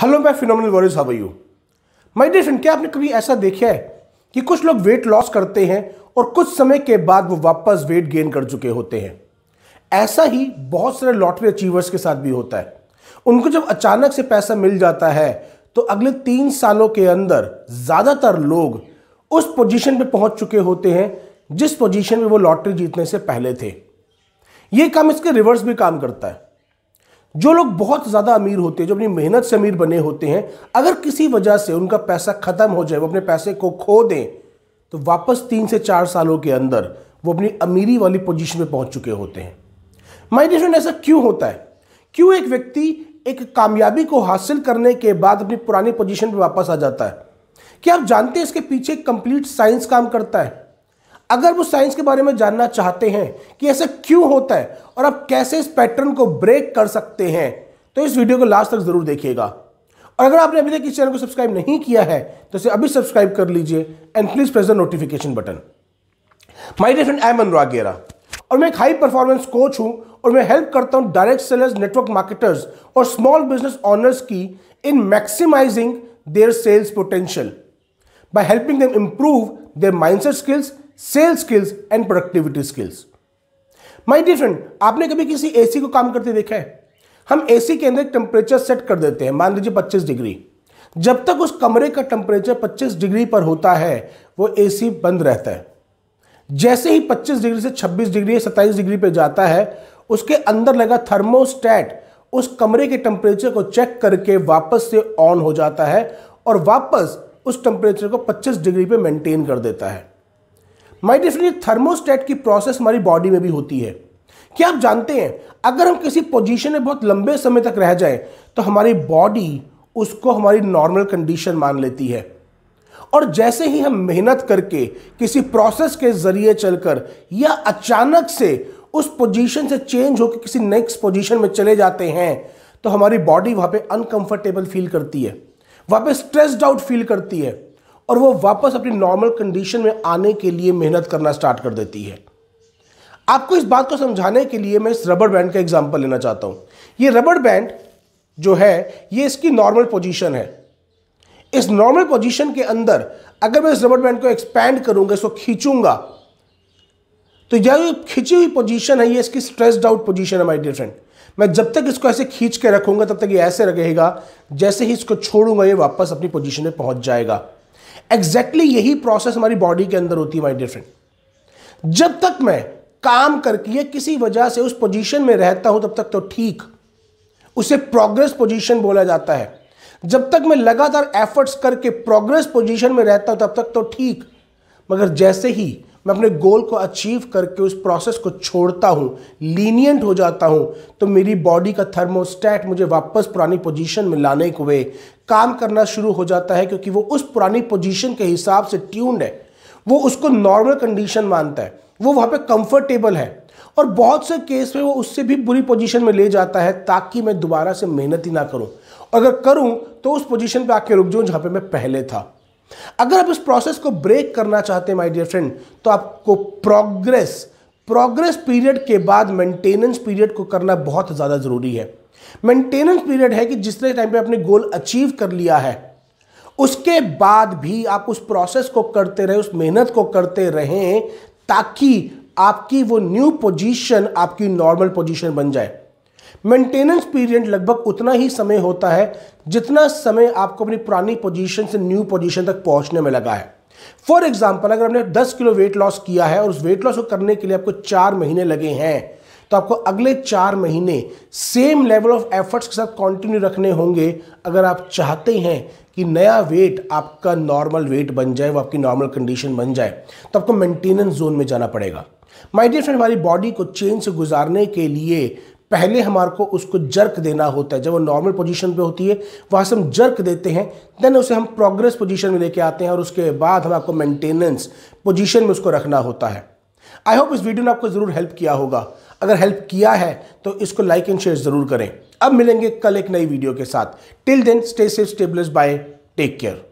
hello मैं phenomenal warriors how you my dear friend क्या आपने कभी ऐसा देखा है कि कुछ लोग वेट लॉस करते हैं और कुछ समय के बाद वो वापस वेट गेन कर चुके होते हैं ऐसा ही बहुत सारे लॉटरी अचीवर्स के साथ भी होता है उनको जब अचानक से पैसा मिल जाता है तो अगले तीन सालों के अंदर ज़्यादातर लोग उस पोजीशन पे पहुंच चुके होते हैं जिस पोजीशन में वो लॉटरी जीतने से पहले थे ये काम इसके रिवर्स भी काम करता है जो लोग बहुत ज़्यादा अमीर होते हैं जो अपनी मेहनत से अमीर बने होते हैं अगर किसी वजह से उनका पैसा ख़त्म हो जाए वो अपने पैसे को खो दें तो वापस तीन से चार सालों के अंदर वो अपनी अमीरी वाली पोजीशन में पहुंच चुके होते हैं माइग्रेशन ऐसा क्यों होता है क्यों एक व्यक्ति एक कामयाबी को हासिल करने के बाद अपनी पुरानी पोजीशन पर वापस आ जाता है क्या आप जानते हैं इसके पीछे कंप्लीट साइंस काम करता है अगर वो साइंस के बारे में जानना चाहते हैं कि ऐसा क्यों होता है और आप कैसे इस पैटर्न को ब्रेक कर सकते हैं तो इस वीडियो को लास्ट तक ज़रूर देखिएगा और अगर आपने अभी तक इस चैनल को सब्सक्राइब नहीं किया है तो इसे अभी सब्सक्राइब कर लीजिए and please press the notification button my dear friend I am Anurag Gera और मैं एक हाई परफॉर्मेंस कोच हूं और मैं हेल्प करता हूं डायरेक्ट सेलर्स नेटवर्क मार्केटर्स और स्मॉल बिजनेस ऑनर्स की in maximising their sales potential by helping them improve their mindset skills sales skills and productivity skills my dear friend आपने कभी किसी एसी को काम करते देखा है हम एसी के अंदर टेम्परेचर सेट कर देते हैं मान लीजिए पच्चीस डिग्री जब तक उस कमरे का टेम्परेचर 25 डिग्री पर होता है वो एसी बंद रहता है जैसे ही 25 डिग्री से 26 डिग्री या 27 डिग्री पर जाता है उसके अंदर लगा थर्मोस्टैट उस कमरे के टेम्परेचर को चेक करके वापस से ऑन हो जाता है और वापस उस टेम्परेचर को 25 डिग्री पे मेंटेन कर देता है माई डियर थर्मोस्टेट की प्रोसेस हमारी बॉडी में भी होती है क्या आप जानते हैं अगर हम किसी पोजीशन में बहुत लंबे समय तक रह जाए तो हमारी बॉडी उसको हमारी नॉर्मल कंडीशन मान लेती है और जैसे ही हम मेहनत करके किसी प्रोसेस के जरिए चलकर या अचानक से उस पोजीशन से चेंज होकर किसी नेक्स्ट पोजीशन में चले जाते हैं तो हमारी बॉडी वहाँ पे अनकंफर्टेबल फील करती है वहाँ पे स्ट्रेस्ड आउट फील करती है और वो वापस अपनी नॉर्मल कंडीशन में आने के लिए मेहनत करना स्टार्ट कर देती है आपको इस बात को समझाने के लिए मैं इस रबड़ बैंड का एग्जाम्पल लेना चाहता हूँ ये रबड़ बैंड जो है ये इसकी नॉर्मल पोजीशन है इस नॉर्मल पोजीशन के अंदर अगर मैं इस रबड़ बैंड को एक्सपैंड करूंगा इसको खींचूंगा तो यह खींची हुई पोजीशन है ये इसकी स्ट्रेस्ड आउट पोजीशन है माय डियर फ्रेंड मैं जब तक इसको ऐसे खींच के रखूंगा तब तक ये ऐसे रहेगा जैसे ही इसको छोड़ूंगा ये वापस अपनी पोजीशन में पहुंच जाएगा एग्जैक्टली exactly यही प्रोसेस हमारी बॉडी के अंदर होती है माई डियर फ्रेंड जब तक मैं काम करके किसी वजह से उस पोजीशन में रहता हूं तब तक तो ठीक उसे प्रोग्रेस पोजीशन बोला जाता है जब तक मैं लगातार एफर्ट्स करके प्रोग्रेस पोजीशन में रहता हूं तब तक तो ठीक मगर जैसे ही मैं अपने गोल को अचीव करके उस प्रोसेस को छोड़ता हूँ लीनियंट हो जाता हूँ तो मेरी बॉडी का थर्मोस्टैट मुझे वापस पुरानी पोजीशन में लाने के वे काम करना शुरू हो जाता है क्योंकि वो उस पुरानी पोजीशन के हिसाब से ट्यून्ड है वो उसको नॉर्मल कंडीशन मानता है वो वहाँ पे कंफर्टेबल है और बहुत से केस में वो उससे भी बुरी पोजीशन में ले जाता है ताकि मैं दोबारा से मेहनत ही ना करूँ अगर करूँ तो उस पोजीशन पे आके रुक जाऊँ जहाँ पे मैं पहले था अगर आप इस प्रोसेस को ब्रेक करना चाहते हैं माय डियर फ्रेंड तो आपको प्रोग्रेस प्रोग्रेस पीरियड के बाद मेंटेनेंस पीरियड को करना बहुत ज़्यादा ज़रूरी है मेंटेनेंस पीरियड है कि जिसने टाइम पे आपने गोल अचीव कर लिया है उसके बाद भी आप उस प्रोसेस को करते रहे उस मेहनत को करते रहें ताकि आपकी वो न्यू पोजीशन आपकी नॉर्मल पोजीशन बन जाए मेंटेनेंस पीरियड लगभग उतना ही समय होता है जितना समय आपको अपनी पुरानी पोजीशन से न्यू पोजीशन तक पहुंचने में लगा है फॉर एग्जाम्पल अगर हमने 10 किलो वेट लॉस किया है और उस वेट लॉस को करने के लिए आपको चार महीने लगे हैं तो आपको अगले चार महीने सेम लेवल ऑफ एफर्ट्स के साथ कंटिन्यू रखने होंगे अगर आप चाहते हैं कि नया वेट आपका नॉर्मल वेट बन जाए वो आपकी नॉर्मल कंडीशन बन जाए तो आपको मेंटेनेंस जोन में जाना पड़ेगा माय डियर फ्रेंड हमारी बॉडी को चेंज से गुजारने के लिए पहले हमारे को उसको जर्क देना होता है जब वो नॉर्मल पोजीशन पे होती है वहाँ से हम जर्क देते हैं देन उसे हम प्रोग्रेस पोजीशन में लेके आते हैं और उसके बाद हम आपको मेंटेनेंस पोजीशन में उसको रखना होता है आई होप इस वीडियो ने आपको ज़रूर हेल्प किया होगा अगर हेल्प किया है तो इसको लाइक एंड शेयर ज़रूर करें अब मिलेंगे कल एक नई वीडियो के साथ till then stay safe stay blessed bye take care